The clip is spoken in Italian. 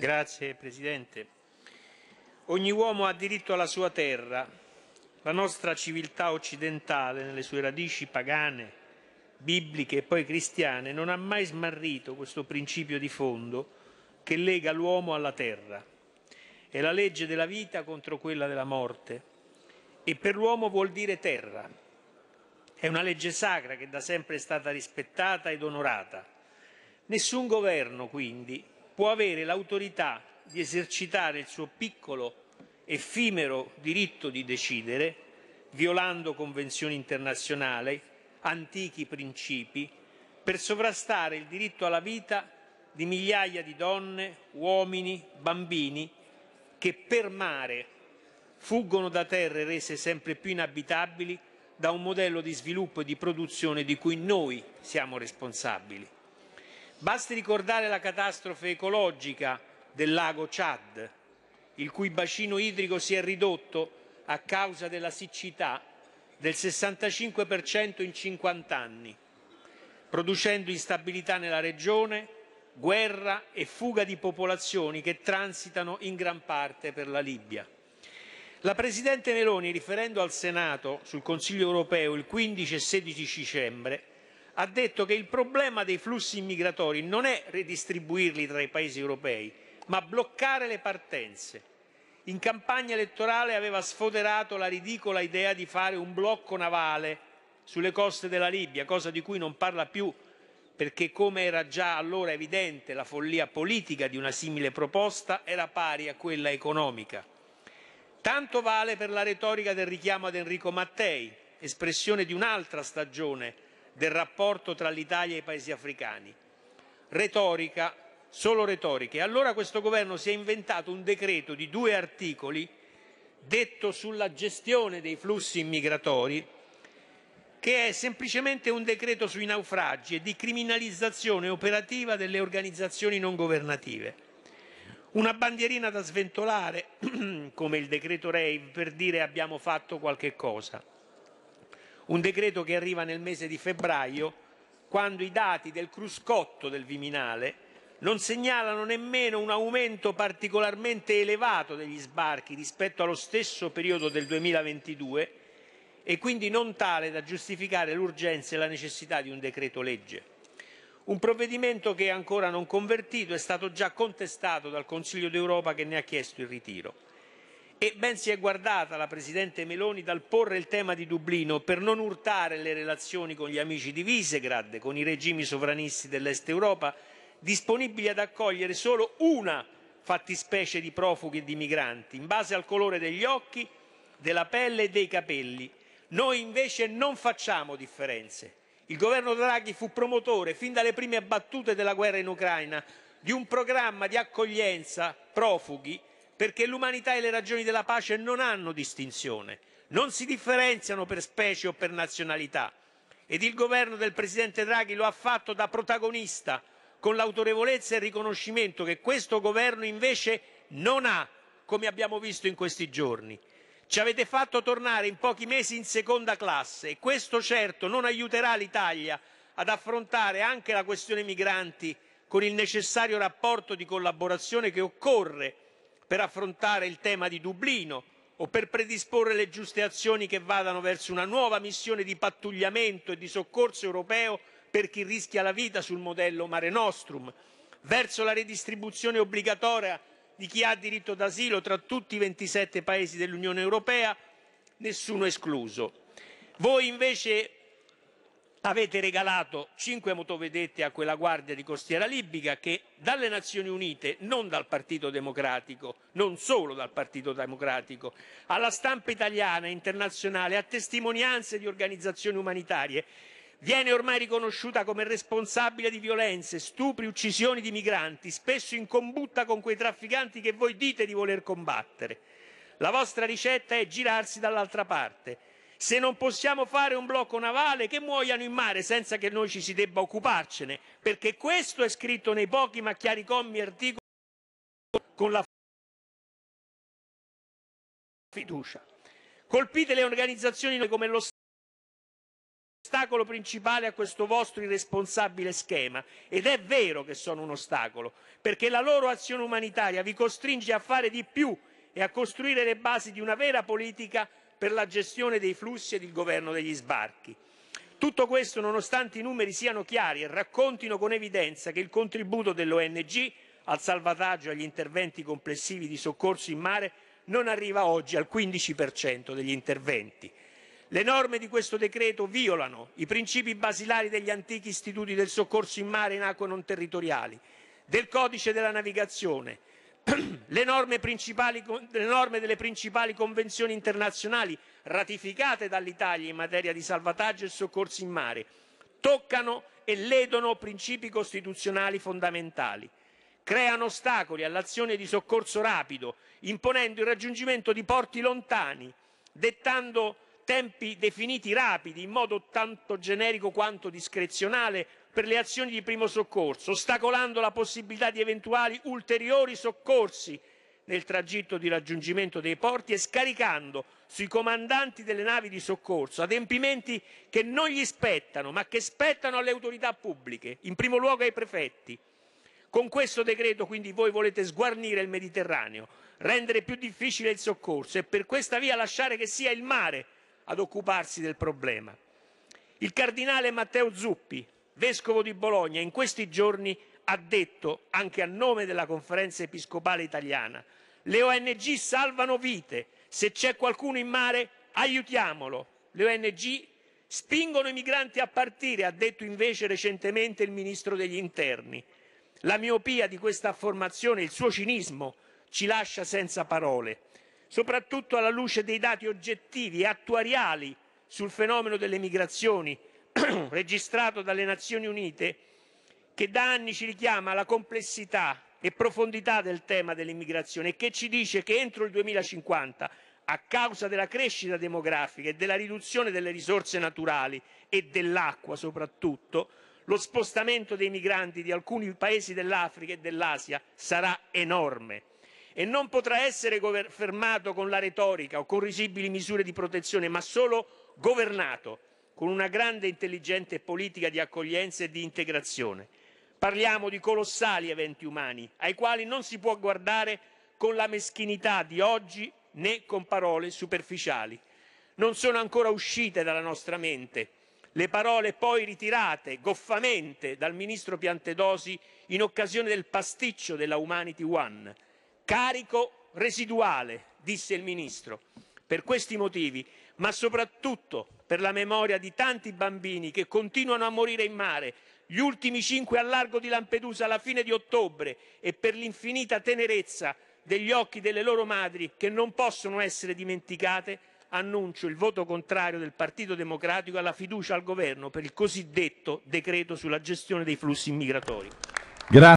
Grazie Presidente. Ogni uomo ha diritto alla sua terra. La nostra civiltà occidentale, nelle sue radici pagane, bibliche e poi cristiane, non ha mai smarrito questo principio di fondo che lega l'uomo alla terra. È la legge della vita contro quella della morte e per l'uomo vuol dire terra. È una legge sacra che da sempre è stata rispettata ed onorata. Nessun governo, quindi, può avere l'autorità di esercitare il suo piccolo, effimero diritto di decidere, violando convenzioni internazionali, antichi principi, per sovrastare il diritto alla vita di migliaia di donne, uomini, bambini che per mare fuggono da terre rese sempre più inabitabili da un modello di sviluppo e di produzione di cui noi siamo responsabili. Basti ricordare la catastrofe ecologica del lago Chad, il cui bacino idrico si è ridotto a causa della siccità del 65% in 50 anni, producendo instabilità nella regione, guerra e fuga di popolazioni che transitano in gran parte per la Libia. La Presidente Meloni, riferendo al Senato sul Consiglio europeo il 15 e 16 dicembre, ha detto che il problema dei flussi immigratori non è redistribuirli tra i paesi europei, ma bloccare le partenze. In campagna elettorale aveva sfoderato la ridicola idea di fare un blocco navale sulle coste della Libia, cosa di cui non parla più perché come era già allora evidente la follia politica di una simile proposta era pari a quella economica. Tanto vale per la retorica del richiamo ad Enrico Mattei, espressione di un'altra stagione del rapporto tra l'Italia e i paesi africani. Retorica, solo retorica. E allora questo governo si è inventato un decreto di due articoli detto sulla gestione dei flussi immigratori che è semplicemente un decreto sui naufragi e di criminalizzazione operativa delle organizzazioni non governative. Una bandierina da sventolare, come il decreto Rave, per dire abbiamo fatto qualche cosa. Un decreto che arriva nel mese di febbraio, quando i dati del cruscotto del Viminale non segnalano nemmeno un aumento particolarmente elevato degli sbarchi rispetto allo stesso periodo del 2022 e quindi non tale da giustificare l'urgenza e la necessità di un decreto legge. Un provvedimento che ancora non convertito è stato già contestato dal Consiglio d'Europa che ne ha chiesto il ritiro. E ben si è guardata la Presidente Meloni dal porre il tema di Dublino per non urtare le relazioni con gli amici di Visegrad, con i regimi sovranisti dell'Est Europa, disponibili ad accogliere solo una fattispecie di profughi e di migranti, in base al colore degli occhi, della pelle e dei capelli. Noi invece non facciamo differenze. Il governo Draghi fu promotore, fin dalle prime battute della guerra in Ucraina, di un programma di accoglienza profughi perché l'umanità e le ragioni della pace non hanno distinzione, non si differenziano per specie o per nazionalità ed il governo del presidente Draghi lo ha fatto da protagonista con l'autorevolezza e il riconoscimento che questo governo invece non ha, come abbiamo visto in questi giorni. Ci avete fatto tornare in pochi mesi in seconda classe e questo certo non aiuterà l'Italia ad affrontare anche la questione migranti con il necessario rapporto di collaborazione che occorre per affrontare il tema di Dublino o per predisporre le giuste azioni che vadano verso una nuova missione di pattugliamento e di soccorso europeo per chi rischia la vita sul modello Mare Nostrum, verso la redistribuzione obbligatoria di chi ha diritto d'asilo tra tutti i 27 Paesi dell'Unione Europea, nessuno escluso. Voi invece avete regalato cinque motovedette a quella guardia di costiera libica che dalle Nazioni Unite, non dal Partito Democratico, non solo dal Partito Democratico, alla stampa italiana e internazionale, a testimonianze di organizzazioni umanitarie, viene ormai riconosciuta come responsabile di violenze, stupri, uccisioni di migranti, spesso in combutta con quei trafficanti che voi dite di voler combattere. La vostra ricetta è girarsi dall'altra parte se non possiamo fare un blocco navale, che muoiano in mare senza che noi ci si debba occuparcene, perché questo è scritto nei pochi ma chiari commi e articoli con la fiducia. Colpite le organizzazioni come lo l'ostacolo principale a questo vostro irresponsabile schema ed è vero che sono un ostacolo, perché la loro azione umanitaria vi costringe a fare di più e a costruire le basi di una vera politica per la gestione dei flussi ed il governo degli sbarchi. Tutto questo nonostante i numeri siano chiari e raccontino con evidenza che il contributo dell'ONG al salvataggio e agli interventi complessivi di soccorso in mare non arriva oggi al 15% degli interventi. Le norme di questo decreto violano i principi basilari degli antichi istituti del soccorso in mare in acque non territoriali, del codice della navigazione, Le norme, le norme delle principali convenzioni internazionali ratificate dall'Italia in materia di salvataggio e soccorso in mare toccano e ledono principi costituzionali fondamentali, creano ostacoli all'azione di soccorso rapido, imponendo il raggiungimento di porti lontani, dettando tempi definiti rapidi, in modo tanto generico quanto discrezionale, per le azioni di primo soccorso, ostacolando la possibilità di eventuali ulteriori soccorsi nel tragitto di raggiungimento dei porti e scaricando sui comandanti delle navi di soccorso adempimenti che non gli spettano, ma che spettano alle autorità pubbliche, in primo luogo ai prefetti. Con questo decreto quindi voi volete sguarnire il Mediterraneo, rendere più difficile il soccorso e per questa via lasciare che sia il mare ad occuparsi del problema. Il cardinale Matteo Zuppi, vescovo di Bologna, in questi giorni ha detto, anche a nome della conferenza episcopale italiana, le ONG salvano vite, se c'è qualcuno in mare aiutiamolo. Le ONG spingono i migranti a partire, ha detto invece recentemente il ministro degli interni. La miopia di questa affermazione, il suo cinismo, ci lascia senza parole soprattutto alla luce dei dati oggettivi e attuariali sul fenomeno delle migrazioni registrato dalle Nazioni Unite, che da anni ci richiama alla complessità e profondità del tema dell'immigrazione e che ci dice che entro il 2050, a causa della crescita demografica e della riduzione delle risorse naturali e dell'acqua soprattutto, lo spostamento dei migranti di alcuni paesi dell'Africa e dell'Asia sarà enorme e non potrà essere fermato con la retorica o con risibili misure di protezione, ma solo governato con una grande e intelligente politica di accoglienza e di integrazione. Parliamo di colossali eventi umani ai quali non si può guardare con la meschinità di oggi né con parole superficiali. Non sono ancora uscite dalla nostra mente le parole poi ritirate goffamente dal ministro Piantedosi in occasione del pasticcio della Humanity One, carico residuale, disse il Ministro. Per questi motivi, ma soprattutto per la memoria di tanti bambini che continuano a morire in mare, gli ultimi cinque al largo di Lampedusa alla fine di ottobre, e per l'infinita tenerezza degli occhi delle loro madri che non possono essere dimenticate, annuncio il voto contrario del Partito Democratico alla fiducia al governo per il cosiddetto decreto sulla gestione dei flussi migratori. Grazie.